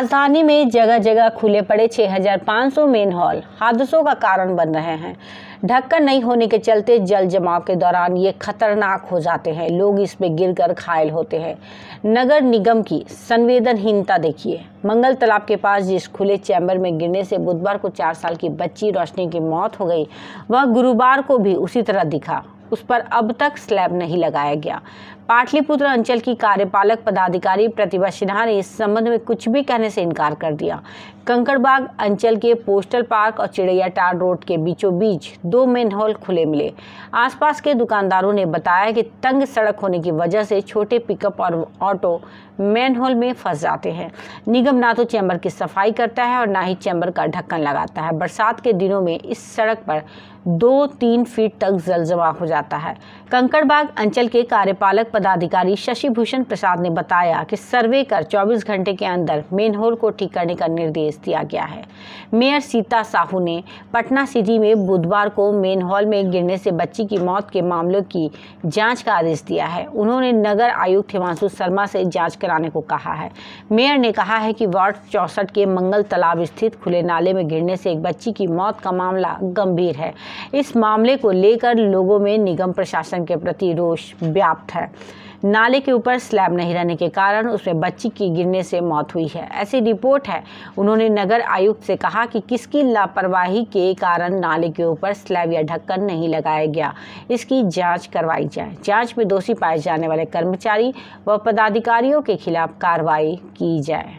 राजधानी में जगह जगह खुले पड़े 6,500 मेन हॉल हादसों का कारण बन रहे हैं ढक्कन नहीं होने के चलते जल जमाव के दौरान ये खतरनाक हो जाते हैं लोग इसमें गिरकर घायल होते हैं नगर निगम की संवेदनहीनता देखिए मंगल तालाब के पास जिस खुले चैम्बर में गिरने से बुधवार को चार साल की बच्ची रोशनी की मौत हो गई वह गुरुवार को भी उसी तरह दिखा उस पर अब तक स्लैब नहीं लगाया गया पाटलिपुत्र अंचल की कार्यपालक पदाधिकारी प्रतिभा सिन्हा ने इस संबंध में कुछ भी कहने से इनकार कर दिया कंकड़बाग अंचल के पोस्टल पार्क और चिड़ैया टार रोड के बीचों बीच दो मेन हॉल खुले मिले आसपास के दुकानदारों ने बताया कि तंग सड़क होने की वजह से छोटे पिकअप और ऑटो मेन हॉल में फंस जाते हैं निगम ना तो चैम्बर की सफाई करता है और ना ही चैम्बर का ढक्कन लगाता है बरसात के दिनों में इस सड़क पर दो तीन फीट तक जलजमा हो जाता जाता है कंकड़बाग अंचल के कार्यपालक पदाधिकारी शशि भूषण प्रसाद ने बताया कि सर्वे कर 24 घंटे के अंदर मेन होल को ठीक करने का निर्देश दिया गया है मेयर सीता साहू ने पटना सिटी में बुधवार को मेन हॉल में गिरने से बच्ची की मौत के मामलों की जाँच का आदेश दिया है उन्होंने नगर आयुक्त हिमांशु शर्मा से जाँच कराने को कहा है मेयर ने कहा है कि वार्ड चौसठ के मंगल तालाब स्थित खुले नाले में गिरने से एक बच्ची की मौत का मामला गंभीर है इस मामले को लेकर लोगों में निगम प्रशासन के प्रति रोष व्याप्त है नाले के ऊपर स्लैब नहीं रहने के कारण उसमें बच्ची की गिरने से मौत हुई है ऐसी रिपोर्ट है उन्होंने नगर आयुक्त से कहा कि किसकी लापरवाही के कारण नाले के ऊपर स्लैब या ढक्कन नहीं लगाया गया इसकी जांच करवाई जाए जांच में दोषी पाए जाने वाले कर्मचारी व पदाधिकारियों के खिलाफ कार्रवाई की जाए